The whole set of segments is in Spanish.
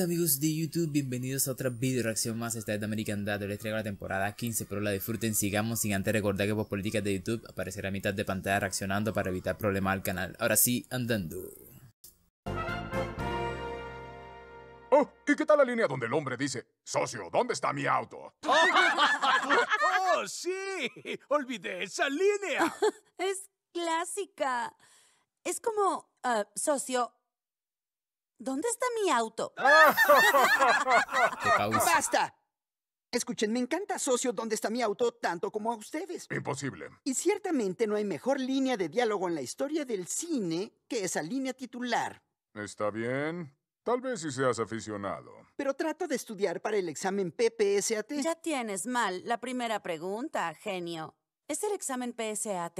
Hola amigos de YouTube, bienvenidos a otra video reacción más esta de American Dad. Les traigo la temporada 15, pero la disfruten, sigamos sin antes recordar que por políticas de YouTube aparecerá a mitad de pantalla reaccionando para evitar problemas al canal. Ahora sí, andando. Oh, ¿y qué tal la línea donde el hombre dice, socio, ¿dónde está mi auto? ¡Oh, sí! Olvidé esa línea. es clásica. Es como, uh, socio, ¿Dónde está mi auto? ¡Basta! Escuchen, me encanta, socio, dónde está mi auto tanto como a ustedes. Imposible. Y ciertamente no hay mejor línea de diálogo en la historia del cine que esa línea titular. Está bien. Tal vez si seas aficionado. Pero trato de estudiar para el examen PPSAT. Ya tienes mal la primera pregunta, genio. Es el examen PSAT.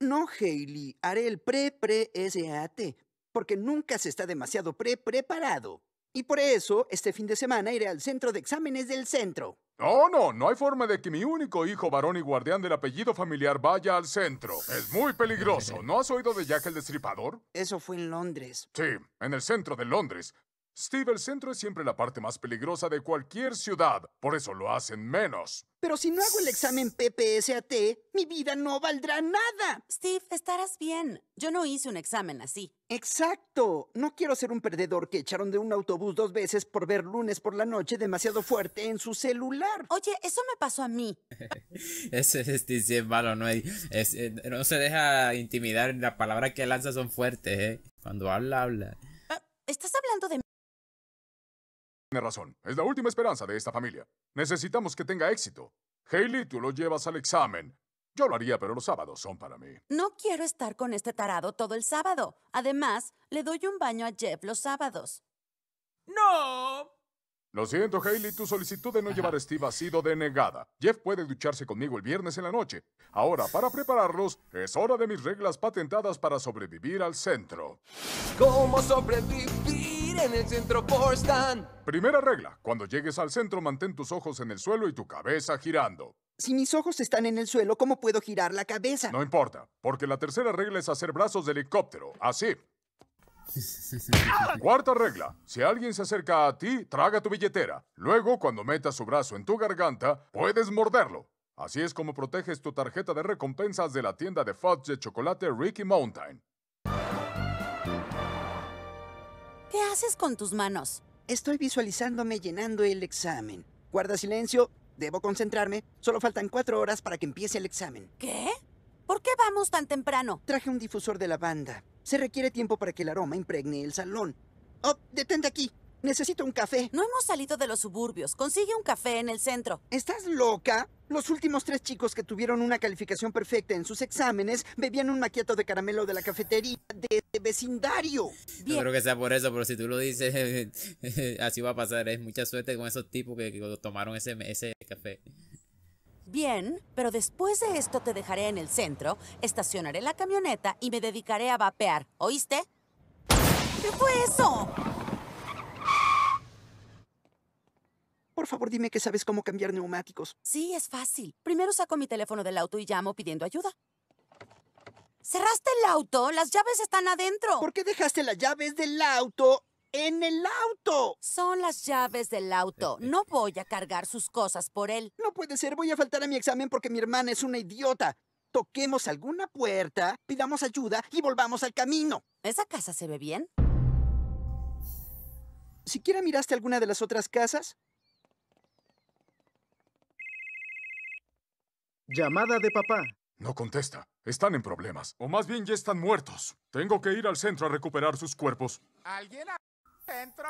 No, Haley, haré el pre-pre-SAT porque nunca se está demasiado pre-preparado. Y por eso, este fin de semana iré al centro de exámenes del centro. No, oh, no, no hay forma de que mi único hijo varón y guardián del apellido familiar vaya al centro. Es muy peligroso. ¿No has oído de Jack el Destripador? Eso fue en Londres. Sí, en el centro de Londres. Steve, el centro es siempre la parte más peligrosa de cualquier ciudad, por eso lo hacen menos. Pero si no hago el examen PPSAT, mi vida no valdrá nada. Steve, estarás bien. Yo no hice un examen así. Exacto. No quiero ser un perdedor que echaron de un autobús dos veces por ver lunes por la noche demasiado fuerte en su celular. Oye, eso me pasó a mí. Ese es, es, malo, ¿no? Eh, no se deja intimidar. la palabra que lanza son fuertes, ¿eh? Cuando habla, habla. Ah, ¿Estás hablando de tiene razón, es la última esperanza de esta familia. Necesitamos que tenga éxito. Haley, tú lo llevas al examen. Yo lo haría, pero los sábados son para mí. No quiero estar con este tarado todo el sábado. Además, le doy un baño a Jeff los sábados. ¡No! Lo siento, Haley. tu solicitud de no llevar a Steve ha sido denegada. Jeff puede ducharse conmigo el viernes en la noche. Ahora, para prepararlos, es hora de mis reglas patentadas para sobrevivir al centro. ¿Cómo sobrevivir en el centro Primera regla, cuando llegues al centro mantén tus ojos en el suelo y tu cabeza girando. Si mis ojos están en el suelo, ¿cómo puedo girar la cabeza? No importa, porque la tercera regla es hacer brazos de helicóptero, así. Cuarta regla. Si alguien se acerca a ti, traga tu billetera. Luego, cuando metas su brazo en tu garganta, puedes morderlo. Así es como proteges tu tarjeta de recompensas de la tienda de fudge de chocolate Ricky Mountain. ¿Qué haces con tus manos? Estoy visualizándome llenando el examen. Guarda silencio, debo concentrarme. Solo faltan cuatro horas para que empiece el examen. ¿Qué? ¿Por qué vamos tan temprano? Traje un difusor de la banda. Se requiere tiempo para que el aroma impregne el salón. ¡Oh, detente aquí! Necesito un café. No hemos salido de los suburbios. Consigue un café en el centro. ¿Estás loca? Los últimos tres chicos que tuvieron una calificación perfecta en sus exámenes bebían un maquieto de caramelo de la cafetería de, este vecindario. Yo creo que sea por eso, pero si tú lo dices, así va a pasar. Es mucha suerte con esos tipos que, tomaron ese, ese café. Bien, pero después de esto te dejaré en el centro, estacionaré la camioneta y me dedicaré a vapear. ¿Oíste? ¿Qué fue eso? Por favor, dime que sabes cómo cambiar neumáticos. Sí, es fácil. Primero saco mi teléfono del auto y llamo pidiendo ayuda. ¿Cerraste el auto? Las llaves están adentro. ¿Por qué dejaste las llaves del auto en el auto. Son las llaves del auto. No voy a cargar sus cosas por él. No puede ser, voy a faltar a mi examen porque mi hermana es una idiota. Toquemos alguna puerta, pidamos ayuda y volvamos al camino. ¿Esa casa se ve bien? ¿Siquiera miraste alguna de las otras casas? Llamada de papá. No contesta. Están en problemas. O más bien ya están muertos. Tengo que ir al centro a recuperar sus cuerpos. ¿Alguien? ¿Centro?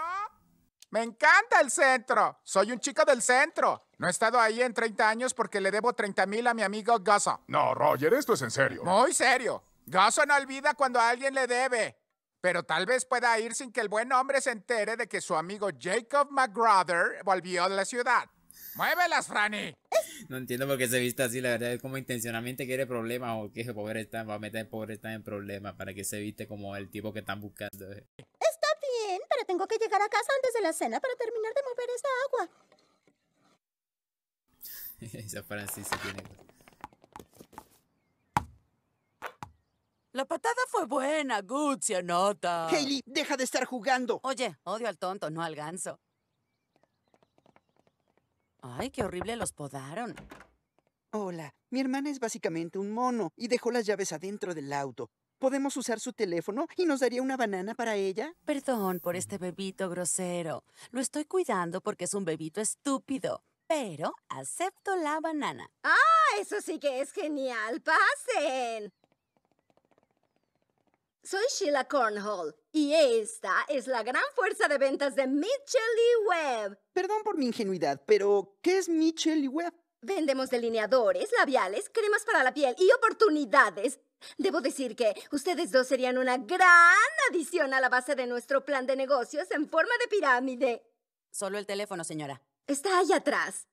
Me encanta el centro. Soy un chico del centro. No he estado ahí en 30 años porque le debo 30 mil a mi amigo Gaza. No, Roger, esto es en serio. Muy serio. Gaza no olvida cuando alguien le debe. Pero tal vez pueda ir sin que el buen hombre se entere de que su amigo Jacob McGrother volvió de la ciudad. ¡Muévelas, Franny! No entiendo por qué se viste así, la verdad es como intencionalmente quiere problemas o que pobre está, va a meter pobre está en problemas para que se viste como el tipo que están buscando. Eh pero tengo que llegar a casa antes de la cena para terminar de mover esta agua. Esa frase se tiene. La patada fue buena, Good se nota. Haley, deja de estar jugando. Oye, odio al tonto, no al ganso. Ay, qué horrible los podaron. Hola, mi hermana es básicamente un mono y dejó las llaves adentro del auto. ¿Podemos usar su teléfono y nos daría una banana para ella? Perdón por este bebito grosero. Lo estoy cuidando porque es un bebito estúpido. Pero acepto la banana. ¡Ah! Eso sí que es genial. ¡Pasen! Soy Sheila Cornhall y esta es la gran fuerza de ventas de Mitchell y Webb. Perdón por mi ingenuidad, pero ¿qué es Mitchell y Webb? Vendemos delineadores, labiales, cremas para la piel y oportunidades Debo decir que ustedes dos serían una gran adición a la base de nuestro plan de negocios en forma de pirámide. Solo el teléfono, señora. Está allá atrás.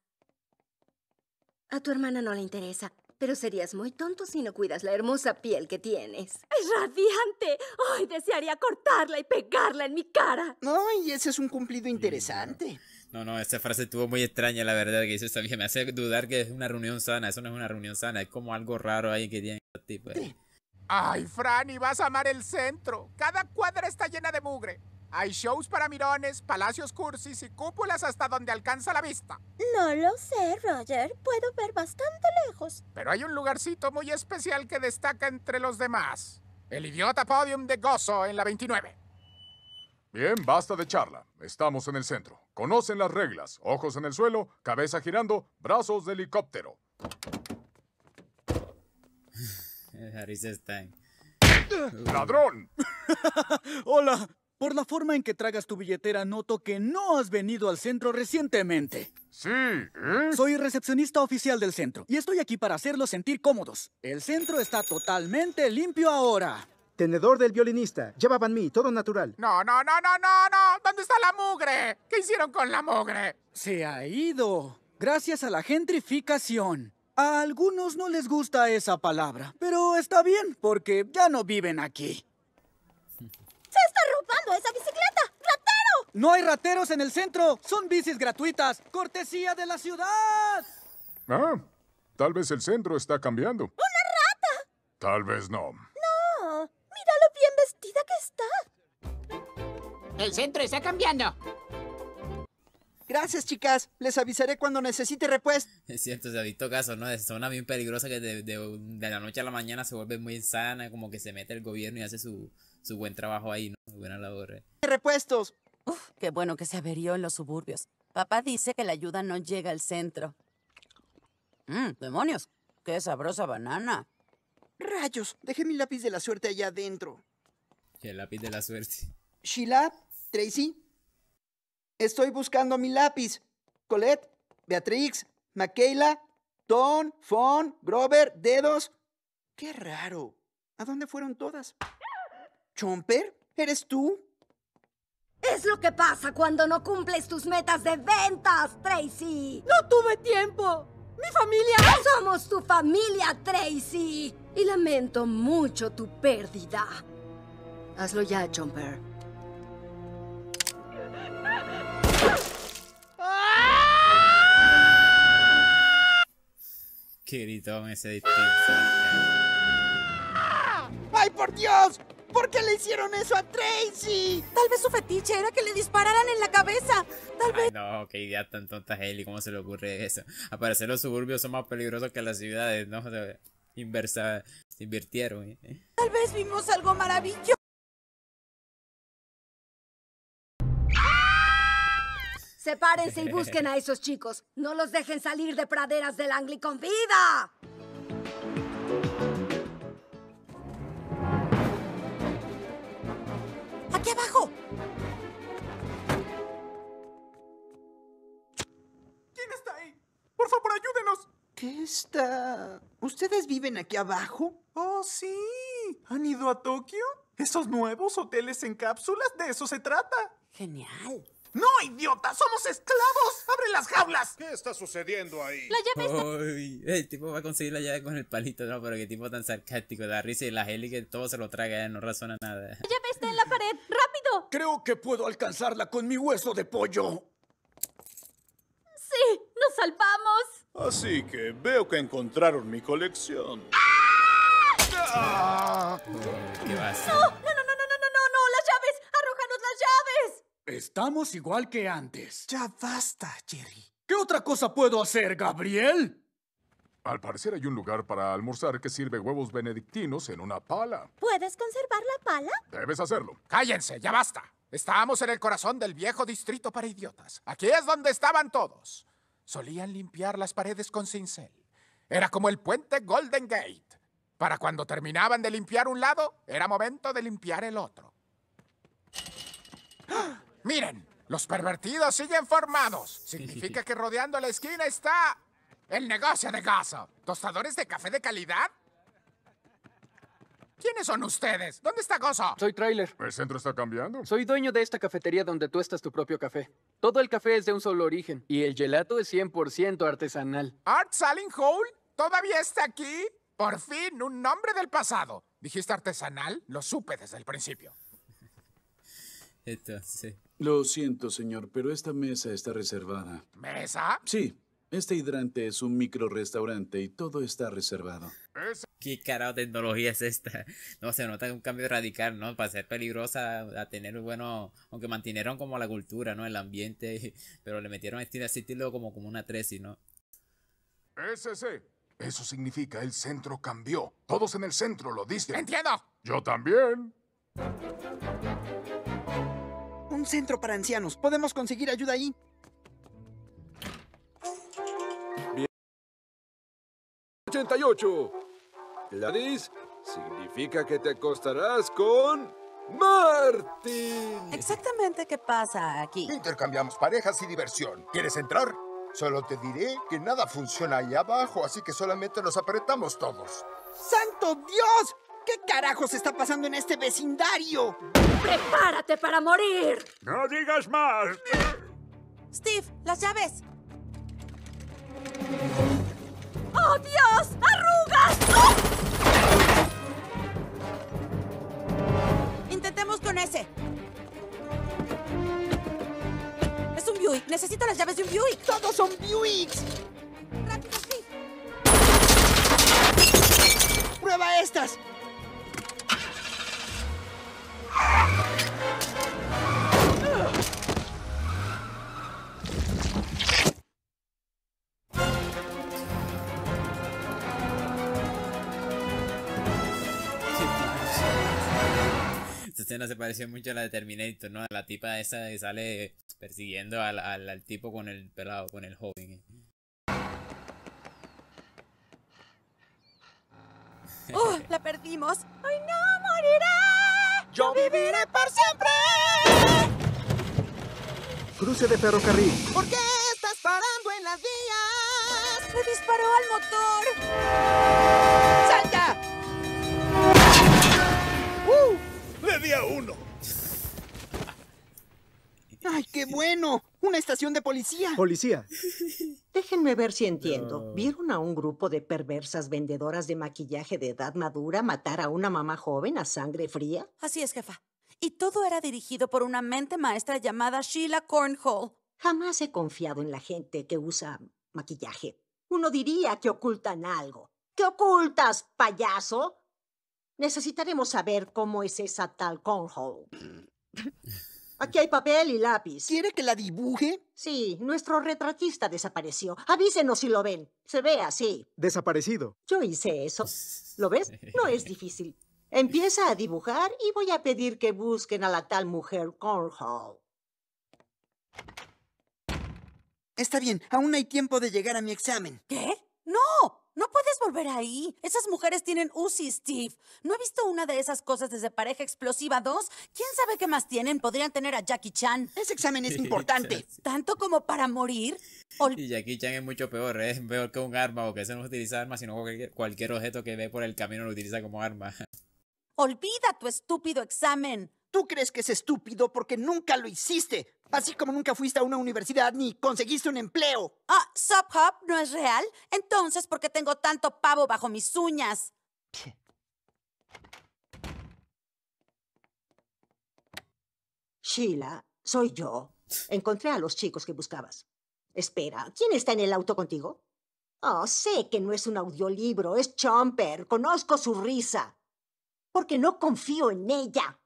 A tu hermana no le interesa, pero serías muy tonto si no cuidas la hermosa piel que tienes. ¡Es radiante! Hoy desearía cortarla y pegarla en mi cara! ¡Ay, ese es un cumplido interesante! No, no, esa frase estuvo muy extraña, la verdad, que hizo también. Me hace dudar que es una reunión sana. Eso no es una reunión sana, es como algo raro ahí que tiene los tipos. Ay, Franny, vas a amar el centro. Cada cuadra está llena de mugre. Hay shows para mirones, palacios cursis y cúpulas hasta donde alcanza la vista. No lo sé, Roger. Puedo ver bastante lejos. Pero hay un lugarcito muy especial que destaca entre los demás. El idiota podium de Gozo en la 29. Bien, basta de charla. Estamos en el centro. Conocen las reglas. Ojos en el suelo, cabeza girando, brazos de helicóptero. ¡Ladrón! Hola. Por la forma en que tragas tu billetera, noto que no has venido al centro recientemente. Sí, ¿eh? Soy recepcionista oficial del centro y estoy aquí para hacerlos sentir cómodos. El centro está totalmente limpio ahora. Tenedor del violinista. Llevaban mí, todo natural. No, no, no, no, no, no. ¿Dónde está la mugre? ¿Qué hicieron con la mugre? Se ha ido. Gracias a la gentrificación. A algunos no les gusta esa palabra, pero está bien, porque ya no viven aquí. ¡Se está robando esa bicicleta! ¡Ratero! No hay rateros en el centro. Son bicis gratuitas. Cortesía de la ciudad. Ah, tal vez el centro está cambiando. ¡Una rata! Tal vez no. El centro está cambiando. Gracias, chicas. Les avisaré cuando necesite repuestos. Es cierto, se ha visto caso, ¿no? De zona bien peligrosa que de, la noche a la mañana se vuelve muy sana. como que se mete el gobierno y hace su, buen trabajo ahí, ¿no? Su buena labor. Eh. Repuestos. Uf, qué bueno que se averió en los suburbios. Papá dice que la ayuda no llega al centro. Mmm, demonios. Qué sabrosa banana. Rayos, dejé mi lápiz de la suerte allá adentro. ¿Qué lápiz de la suerte? Shilap. Tracy. Estoy buscando mi lápiz. Colette, Beatrix, Maquela, Ton, Fon, Grover, Dedos. Qué raro. ¿A dónde fueron todas? ¿Chomper? ¿Eres tú? Es lo que pasa cuando no cumples tus metas de ventas, Tracy. No tuve tiempo. Mi familia... Somos tu familia, Tracy. Y lamento mucho tu pérdida. Hazlo ya, Chomper. Gritón ese esa ¡Ay, por Dios! ¿Por qué le hicieron eso a Tracy? Tal vez su fetiche era que le dispararan en la cabeza. Tal vez. no, qué idea tan tonta, Haley. ¿Cómo se le ocurre eso? Aparecer los suburbios son más peligrosos que las ciudades, ¿no? Inversa, se invirtieron. ¿eh? Tal vez vimos algo maravilloso. Sepárense y busquen a esos chicos. No los dejen salir de praderas del Angli con vida. ¡Aquí abajo! ¿Quién está ahí? Por favor, ayúdenos. ¿Qué está? ¿Ustedes viven aquí abajo? Oh, sí. ¿Han ido a Tokio? ¿Esos nuevos hoteles en cápsulas? De eso se trata. Genial. ¡No, idiota! ¡Somos esclavos! ¡Abre las jaulas! ¿Qué está sucediendo ahí? La llave está... Uy, el tipo va a conseguir la llave con el palito, ¿no? Pero qué tipo tan sarcástico. La risa y la que todo se lo traga, no razona nada. La llave está en la pared. ¡Rápido! Creo que puedo alcanzarla con mi hueso de pollo. ¡Sí! ¡Nos salvamos! Así que veo que encontraron mi colección. ¡Ah! ¿Qué va a hacer? ¡No! ¡No, no no Estamos igual que antes. Ya basta, Jerry. ¿Qué otra cosa puedo hacer, Gabriel? Al parecer hay un lugar para almorzar que sirve huevos benedictinos en una pala. ¿Puedes conservar la pala? Debes hacerlo. Cállense, ya basta. Estábamos en el corazón del viejo distrito para idiotas. Aquí es donde estaban todos. Solían limpiar las paredes con cincel. Era como el puente Golden Gate. Para cuando terminaban de limpiar un lado, era momento de limpiar el otro. ¡Ah! Miren, los pervertidos siguen formados. Significa que rodeando la esquina está el negocio de casa. ¿Tostadores de café de calidad? ¿Quiénes son ustedes? ¿Dónde está Gozo? Soy trailer. El centro está cambiando. Soy dueño de esta cafetería donde tú estás tu propio café. Todo el café es de un solo origen y el gelato es 100% artesanal. ¿Art Saling Hole? ¿Todavía está aquí? Por fin, un nombre del pasado. ¿Dijiste artesanal? Lo supe desde el principio. sí. Lo siento, señor, pero esta mesa está reservada. ¿Mesa? Sí. Este hidrante es un micro restaurante y todo está reservado. ¿Qué de tecnología es esta? No, se nota un cambio radical, ¿no? Para ser peligrosa, a tener, bueno, aunque mantuvieron como la cultura, ¿no? El ambiente, pero le metieron este estilo como, como una tresi, ¿no? SC. Eso significa el centro cambió. Todos en el centro lo diste. ¡Entiendo! Yo también. Un centro para ancianos. Podemos conseguir ayuda ahí. Bien. 88. Gladys, significa que te acostarás con... Martín. Exactamente qué pasa aquí. Intercambiamos parejas y diversión. ¿Quieres entrar? Solo te diré que nada funciona ahí abajo, así que solamente nos apretamos todos. ¡Santo Dios! ¿Qué carajos está pasando en este vecindario? ¡Prepárate para morir! ¡No digas más! Steve, las llaves. ¡Oh, Dios! ¡Arrugas! ¡Oh! Intentemos con ese. Es un Buick. Necesito las llaves de un Buick. ¡Todos son Buicks! ¡Rápido, Steve! ¡Prueba estas! escena se pareció mucho a la de Terminator, ¿no? la tipa esa que sale persiguiendo al, al, tipo con el pelado, con el joven. Eh. oh ¡La perdimos! ¡Ay no! ¡Morirá! Yo viviré por siempre. Cruce de ferrocarril. ¿Por qué estás parando en las vías? Me disparó al motor. ¡Salta! ¡Uh! Le di a uno. ¡Ay, qué bueno! ¡Una estación de policía! ¡Policía! Déjenme ver si entiendo. ¿Vieron a un grupo de perversas vendedoras de maquillaje de edad madura matar a una mamá joven a sangre fría? Así es, jefa. Y todo era dirigido por una mente maestra llamada Sheila Cornhole. Jamás he confiado en la gente que usa maquillaje. Uno diría que ocultan algo. ¿Qué ocultas, payaso? Necesitaremos saber cómo es esa tal Cornhole. Aquí hay papel y lápiz. ¿Quiere que la dibuje? Sí, nuestro retratista desapareció. Avísenos si lo ven. Se ve así. Desaparecido. Yo hice eso. ¿Lo ves? No es difícil. Empieza a dibujar y voy a pedir que busquen a la tal mujer Cornhall. Está bien, aún hay tiempo de llegar a mi examen. ¿Qué? ¡No! No puedes volver ahí. Esas mujeres tienen UCI, Steve. No he visto una de esas cosas desde Pareja Explosiva 2. ¿Quién sabe qué más tienen? Podrían tener a Jackie Chan. Ese examen es importante. Tanto como para morir. y Jackie Chan es mucho peor. ¿eh? Es peor que un arma, o que ese no utiliza arma, sino que cualquier objeto que ve por el camino lo utiliza como arma. Olvida tu estúpido examen. Tú crees que es estúpido porque nunca lo hiciste, así como nunca fuiste a una universidad ni conseguiste un empleo. Ah, Subhop no es real. Entonces, ¿por qué tengo tanto pavo bajo mis uñas? Sheila, soy yo. Encontré a los chicos que buscabas. Espera, ¿quién está en el auto contigo? Oh, sé que no es un audiolibro, es Chomper. Conozco su risa. Porque no confío en ella.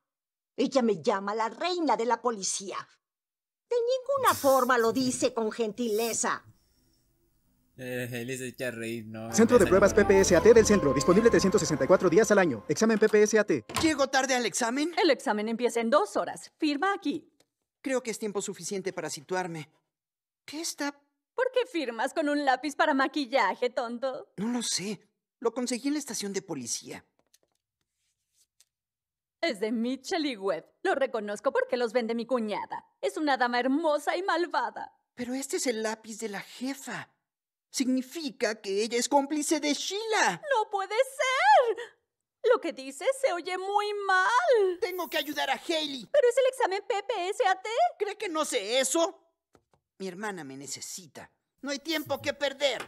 Ella me llama la reina de la policía. De ninguna forma lo dice con gentileza. Eh, él no. Centro de pruebas PPSAT del centro, disponible 364 días al año. Examen PPSAT. ¿Llego tarde al examen? El examen empieza en dos horas. Firma aquí. Creo que es tiempo suficiente para situarme. ¿Qué está...? ¿Por qué firmas con un lápiz para maquillaje, tonto? No lo sé. Lo conseguí en la estación de policía. Es de Mitchell y Webb. Lo reconozco porque los vende mi cuñada. Es una dama hermosa y malvada. Pero este es el lápiz de la jefa. Significa que ella es cómplice de Sheila. ¡No puede ser! Lo que dices se oye muy mal. Tengo que ayudar a Haley. Pero es el examen PPSAT. ¿Cree que no sé eso? Mi hermana me necesita. No hay tiempo que perder.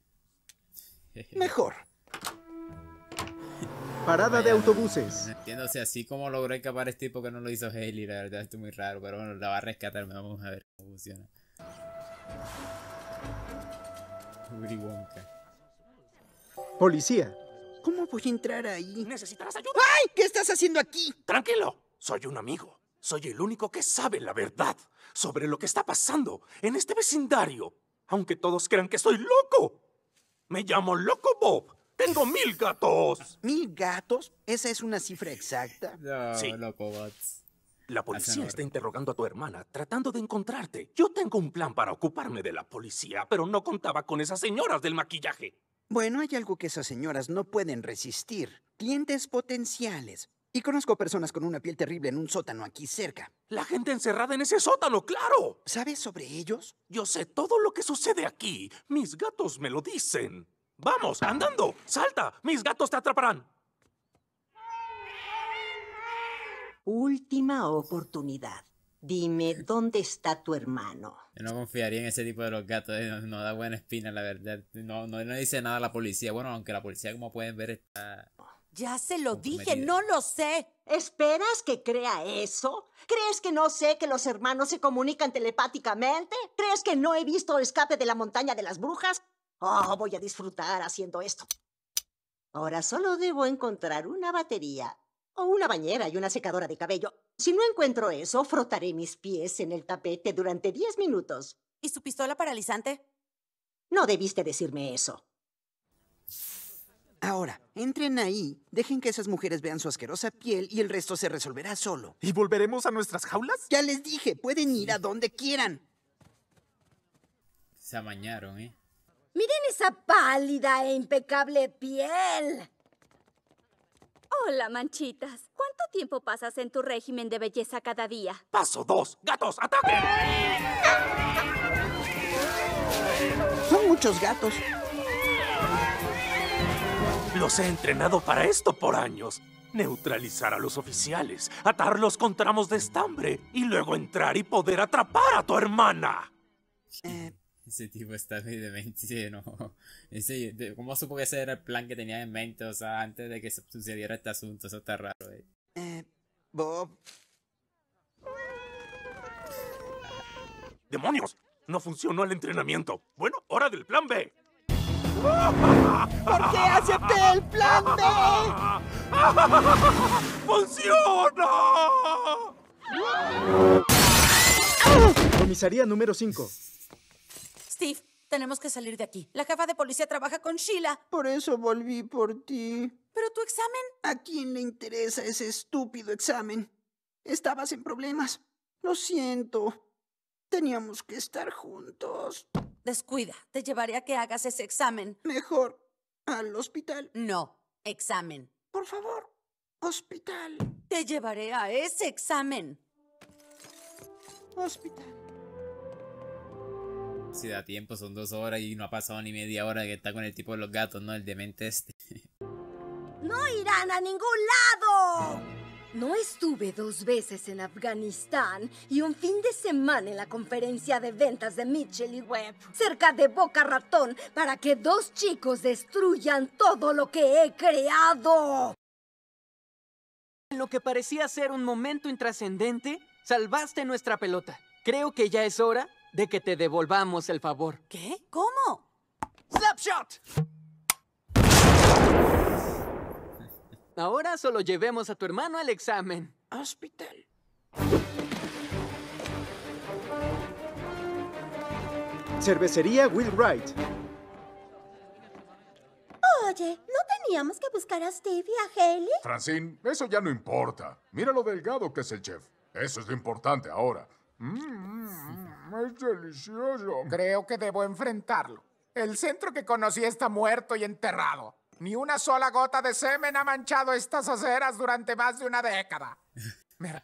Mejor. Parada de autobuses. No, entiendo, si así como logró escapar este tipo que no lo hizo Haley, la verdad esto es muy raro, pero bueno, la va a rescatar, vamos a ver cómo funciona. Policía. ¿Cómo voy a entrar ahí? Necesitarás ayuda. ¡Ay! ¿Qué estás haciendo aquí? Tranquilo, soy un amigo. Soy el único que sabe la verdad sobre lo que está pasando en este vecindario, aunque todos crean que soy loco. Me llamo Loco Bob tengo mil gatos. ¿Mil gatos? ¿Esa es una cifra exacta? sí. La policía está interrogando a tu hermana, tratando de encontrarte. Yo tengo un plan para ocuparme de la policía, pero no contaba con esas señoras del maquillaje. Bueno, hay algo que esas señoras no pueden resistir. Clientes potenciales. Y conozco personas con una piel terrible en un sótano aquí cerca. La gente encerrada en ese sótano, claro. ¿Sabes sobre ellos? Yo sé todo lo que sucede aquí. Mis gatos me lo dicen. ¡Vamos, andando! ¡Salta! ¡Mis gatos te atraparán! Última oportunidad. Dime, ¿dónde está tu hermano? no confiaría en ese tipo de los gatos, eh, no, da buena espina, la verdad. No, dice nada a la policía. Bueno, aunque la policía, como pueden ver, está... Ya se lo dije, no lo sé. ¿Esperas que crea eso? ¿Crees que no sé que los hermanos se comunican telepáticamente? ¿Crees que no he visto el escape de la montaña de las brujas? Oh, voy a disfrutar haciendo esto. Ahora solo debo encontrar una batería o una bañera y una secadora de cabello. Si no encuentro eso, frotaré mis pies en el tapete durante diez minutos. ¿Y su pistola paralizante? No debiste decirme eso. Ahora, entren ahí, dejen que esas mujeres vean su asquerosa piel y el resto se resolverá solo. ¿Y volveremos a nuestras jaulas? Ya les dije, pueden ir a donde quieran. Se amañaron, ¿eh? Miren esa pálida e impecable piel. Hola, manchitas. ¿Cuánto tiempo pasas en tu régimen de belleza cada día? Paso dos. ¡Gatos, ataque! Son muchos gatos. Los he entrenado para esto por años. Neutralizar a los oficiales, atarlos con tramos de estambre y luego entrar y poder atrapar a tu hermana. Eh, ese tipo está muy demente, ¿no? ¿Cómo supo que ese era el plan que tenía en mente? O sea, antes de que sucediera este asunto, eso está raro, ¿eh? eh Bob. ¡Demonios! No funcionó el entrenamiento. Bueno, hora del plan B. ¿Por qué acepté el plan B? ¡Funciona! Comisaría número 5. Steve, tenemos que salir de aquí. La jefa de policía trabaja con Sheila. Por eso volví por ti. ¿Pero tu examen? ¿A quién le interesa ese estúpido examen? Estabas en problemas. Lo siento. Teníamos que estar juntos. Descuida, te llevaré a que hagas ese examen. Mejor, al hospital. No, examen. Por favor, hospital. Te llevaré a ese examen. Hospital. Si da tiempo, son dos horas y no ha pasado ni media hora que está con el tipo de los gatos, ¿no? El demente este. ¡No irán a ningún lado! No estuve dos veces en Afganistán y un fin de semana en la conferencia de ventas de Mitchell y Webb, cerca de Boca Ratón, para que dos chicos destruyan todo lo que he creado. En lo que parecía ser un momento intrascendente, salvaste nuestra pelota. Creo que ya es hora de que te devolvamos el favor. ¿Qué? ¿Cómo? ¡Slapshot! Ahora solo llevemos a tu hermano al examen. Hospital. Cervecería Will Wright. Oye, ¿no teníamos que buscar a Steve y a Haley? Francine, eso ya no importa. Mira lo delgado que es el chef. Eso es lo importante ahora. Mmm, es delicioso. Creo que debo enfrentarlo. El centro que conocí está muerto y enterrado. Ni una sola gota de semen ha manchado estas aceras durante más de una década.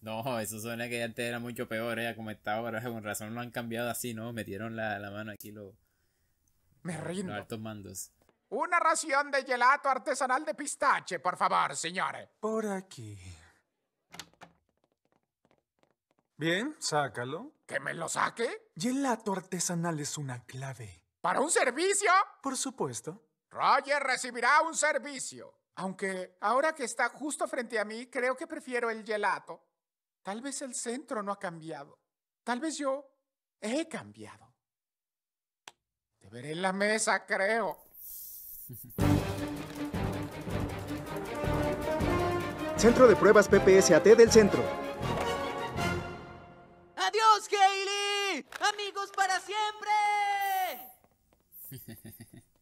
no, eso suena que antes era mucho peor, ¿eh? como estaba, ahora. Con razón lo han cambiado así, ¿no? Metieron la, la mano aquí lo, Me rindo. los altos mandos. Una ración de gelato artesanal de pistache, por favor, señores. Por aquí. Bien, sácalo. ¿Que me lo saque? Gelato artesanal es una clave. ¿Para un servicio? Por supuesto. Roger recibirá un servicio. Aunque ahora que está justo frente a mí, creo que prefiero el gelato. Tal vez el centro no ha cambiado. Tal vez yo he cambiado. Te veré en la mesa, creo. Centro de Pruebas PPSAT del Centro. amigos para siempre.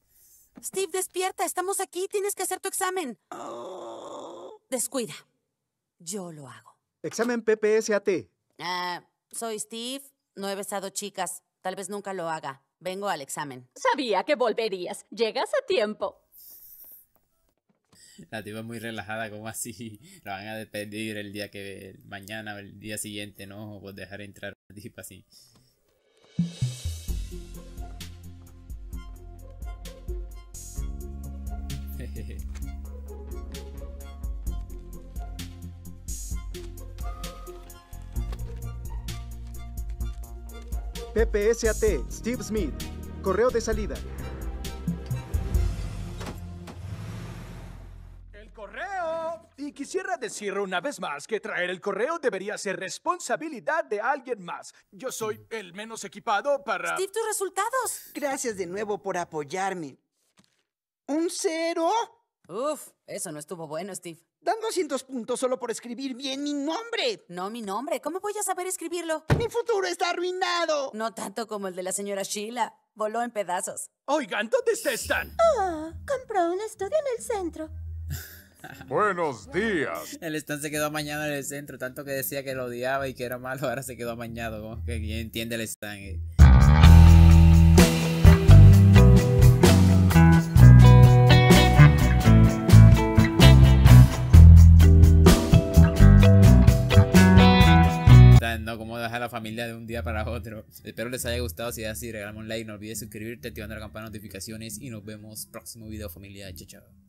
Steve, despierta, estamos aquí, tienes que hacer tu examen. Oh. Descuida, yo lo hago. Examen PPSAT. Ah, soy Steve, no he besado chicas, tal vez nunca lo haga. Vengo al examen. Sabía que volverías, llegas a tiempo. La tipa es muy relajada, como así la van a despedir el día que mañana o el día siguiente, ¿no? O dejar entrar a la tipa así. PPSAT Steve Smith. Correo de salida quisiera decir una vez más que traer el correo debería ser responsabilidad de alguien más. Yo soy el menos equipado para... Steve, tus resultados. Gracias de nuevo por apoyarme. ¿Un cero? Uf, eso no estuvo bueno, Steve. Dan 200 puntos solo por escribir bien mi nombre. No mi nombre. ¿Cómo voy a saber escribirlo? Mi futuro está arruinado. No tanto como el de la señora Sheila. Voló en pedazos. Oigan, ¿dónde están? Oh, compró un estudio en el centro. Buenos días. El stand se quedó amañado en el centro, tanto que decía que lo odiaba y que era malo, ahora se quedó amañado, que quien entiende el stand. Eh. no cómo a la familia de un día para otro. Espero les haya gustado. Si es así, regálame un like. No olvides suscribirte, activando la campana de notificaciones. Y nos vemos próximo video, familia. Chao, chao.